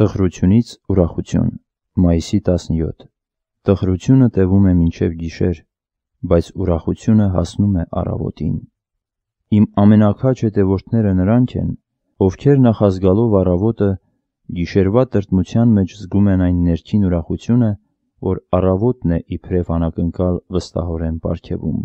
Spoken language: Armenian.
Տխրությունից ուրախություն, մայիսի 17։ Տխրությունը տևում է մինչև գիշեր, բայց ուրախությունը հասնում է առավոտին։ Իմ ամենակաչ հետևորդները նրանք են, ովքեր նախազգալով առավոտը գիշերվա տրտմության մեջ զգում են այն ներքին ուրախությունը, որ առավոտն է իբրև անակնկալ վստահորեն պարգևում։